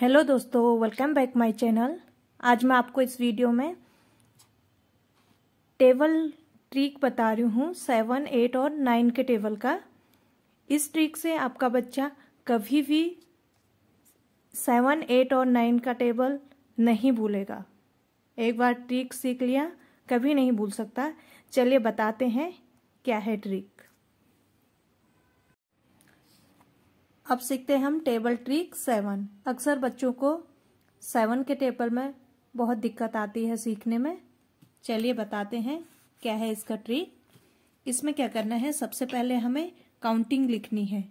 hello दोस्तों welcome back my channel आज मैं आपको इस वीडियो में टेबल ट्रिक बता रही हूँ सेवन एट और नाइन के टेबल का इस ट्रिक से आपका बच्चा कभी भी सेवन एट और नाइन का टेबल नहीं भूलेगा एक बार ट्रिक सीख लिया कभी नहीं भूल सकता चलिए बताते हैं क्या है ट्रिक अब सीखते हैं हम टेबल ट्रिक सेवन अक्सर बच्चों को सेवन के टेबल में बहुत दिक्कत आती है सीखने में चलिए बताते हैं क्या है इसका ट्रिक इसमें क्या करना है सबसे पहले हमें काउंटिंग लिखनी है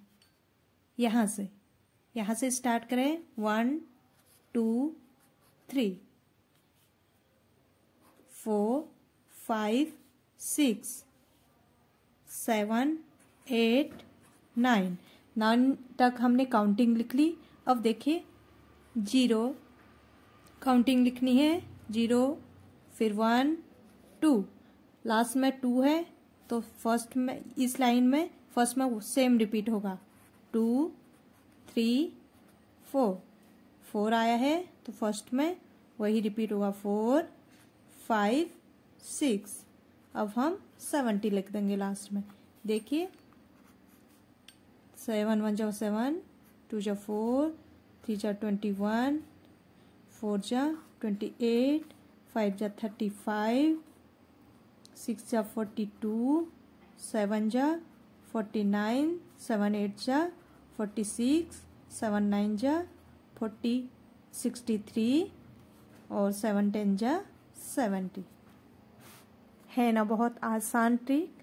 यहाँ से यहाँ से स्टार्ट करें one two three four five six seven eight nine nine तक हमने काउंटिंग लिख ली अब देखिए जीरो काउंटिंग लिखनी है जीरो फिर वन टू लास्ट में टू है तो फर्स्ट में इस लाइन में फर्स्ट में सेम रिपीट होगा टू थ्री फोर फोर आया है तो फर्स्ट में वही रिपीट होगा फोर फाइव सिक्स अब हम सेवेंटी लिख देंगे लास्ट में देखिए सेवन वन जा सेवन टू जा फोर थ्री जा ट्वेंटी वन फोर जा ट्वेंटी एट फाइव जा थर्टी फाइव सिक्स जा फोर्टी टू सेवन जा फोर्टी नाइन सेवन एट जा फोर्टी सिक्स सेवन नाइन जा फोर्टी सिक्सटी थ्री और सेवन टेन जा सेवेंटी है ना बहुत आसान ट्रिक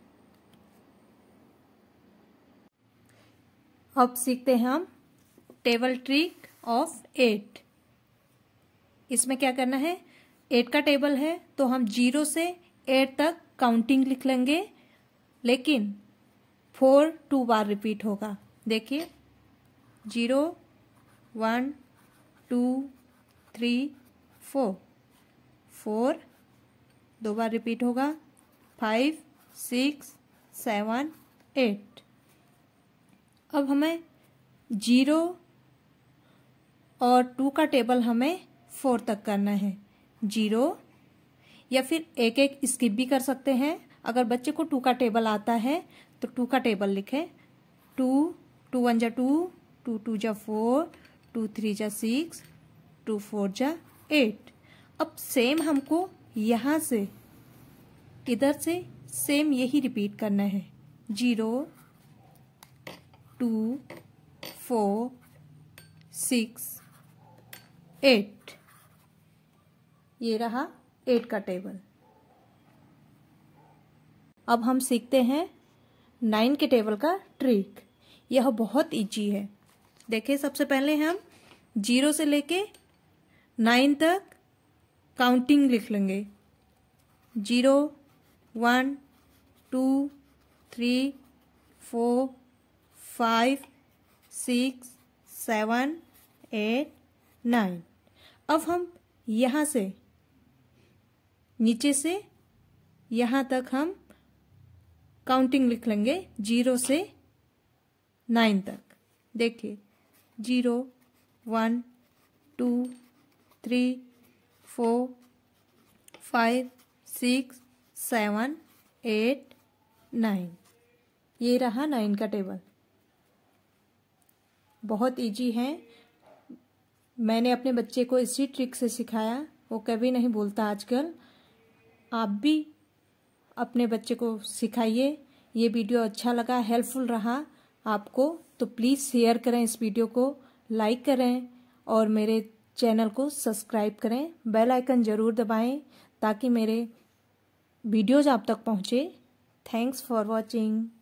अब सीखते हैं हम टेबल ट्रिक ऑफ एट इसमें क्या करना है एट का टेबल है तो हम जीरो से एट तक काउंटिंग लिख लेंगे लेकिन फोर टू बार रिपीट होगा देखिए zero one two three four four दो बार रिपीट होगा फाइव सिक्स सेवन एट अब हमें जीरो और टू का टेबल हमें फोर तक करना है जीरो या फिर एक एक स्किप भी कर सकते हैं अगर बच्चे को टू का टेबल आता है तो टू का टेबल लिखें टू टू वन जा टू टू टू जा फोर टू थ्री जा सिक्स टू फोर जा एट अब सेम हमको यहाँ से इधर से सेम यही रिपीट करना है zero two four six eight ये रहा एट का टेबल अब हम सीखते हैं नाइन के टेबल का ट्रिक यह बहुत इजी है देखिए सबसे पहले हम जीरो से लेके नाइन तक काउंटिंग लिख लेंगे zero one two three four five six seven eight nine अब हम यहाँ से नीचे से यहाँ तक हम काउंटिंग लिख लेंगे जीरो से नाइन तक देखिए zero one two three four five six seven eight nine ये रहा नाइन का टेबल बहुत ईजी है मैंने अपने बच्चे को इसी ट्रिक से सिखाया वो कभी नहीं बोलता आजकल आप भी अपने बच्चे को सिखाइए ये वीडियो अच्छा लगा हेल्पफुल रहा आपको तो प्लीज़ शेयर करें इस वीडियो को लाइक करें और मेरे चैनल को सब्सक्राइब करें बेल आइकन ज़रूर दबाएं ताकि मेरे वीडियोज़ आप तक पहुँचे थैंक्स फॉर वॉचिंग